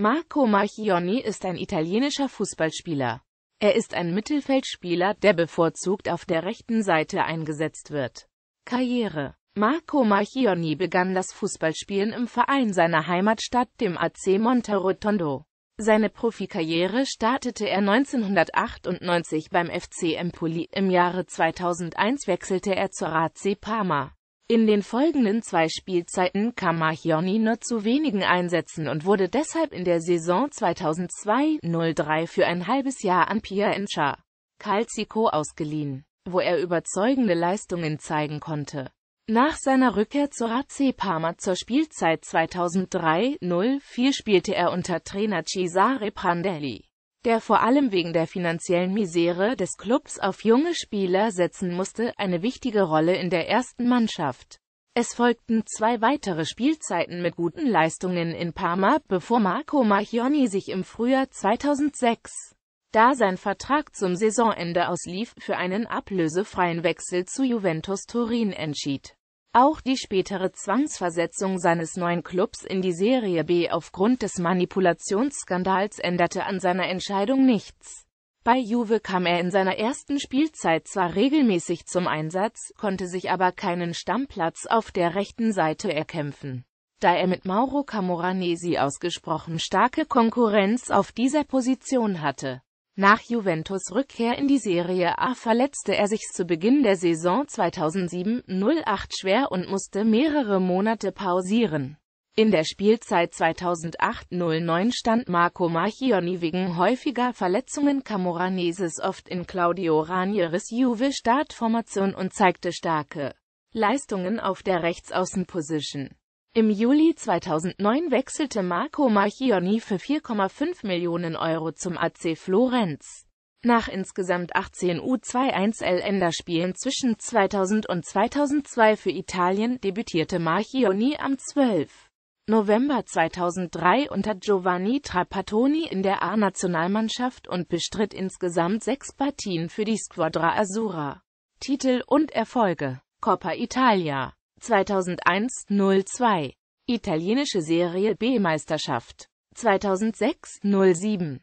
Marco Marchioni ist ein italienischer Fußballspieler. Er ist ein Mittelfeldspieler, der bevorzugt auf der rechten Seite eingesetzt wird. Karriere Marco Marchioni begann das Fußballspielen im Verein seiner Heimatstadt, dem AC Monterotondo. Seine Profikarriere startete er 1998 beim FC Empoli, im Jahre 2001 wechselte er zur AC Parma. In den folgenden zwei Spielzeiten kam Marchionni nur zu wenigen Einsätzen und wurde deshalb in der Saison 2002-03 für ein halbes Jahr an Piacenza Calcico ausgeliehen, wo er überzeugende Leistungen zeigen konnte. Nach seiner Rückkehr zur AC Parma zur Spielzeit 2003-04 spielte er unter Trainer Cesare Prandelli der vor allem wegen der finanziellen Misere des Clubs auf junge Spieler setzen musste, eine wichtige Rolle in der ersten Mannschaft. Es folgten zwei weitere Spielzeiten mit guten Leistungen in Parma, bevor Marco Marchioni sich im Frühjahr 2006, da sein Vertrag zum Saisonende auslief, für einen ablösefreien Wechsel zu Juventus Turin entschied. Auch die spätere Zwangsversetzung seines neuen Clubs in die Serie B aufgrund des Manipulationsskandals änderte an seiner Entscheidung nichts. Bei Juve kam er in seiner ersten Spielzeit zwar regelmäßig zum Einsatz, konnte sich aber keinen Stammplatz auf der rechten Seite erkämpfen. Da er mit Mauro Camoranesi ausgesprochen starke Konkurrenz auf dieser Position hatte, nach Juventus Rückkehr in die Serie A verletzte er sich zu Beginn der Saison 2007-08 schwer und musste mehrere Monate pausieren. In der Spielzeit 2008-09 stand Marco Marchioni wegen häufiger Verletzungen Camoraneses oft in Claudio Ranieris Juve-Startformation und zeigte starke Leistungen auf der Rechtsaußenposition. Im Juli 2009 wechselte Marco Marchioni für 4,5 Millionen Euro zum AC Florenz. Nach insgesamt 18 U21-Länderspielen zwischen 2000 und 2002 für Italien debütierte Marchioni am 12. November 2003 unter Giovanni Trapattoni in der A-Nationalmannschaft und bestritt insgesamt sechs Partien für die Squadra Azzurra. Titel und Erfolge Coppa Italia 2001-02 Italienische Serie B-Meisterschaft 2006-07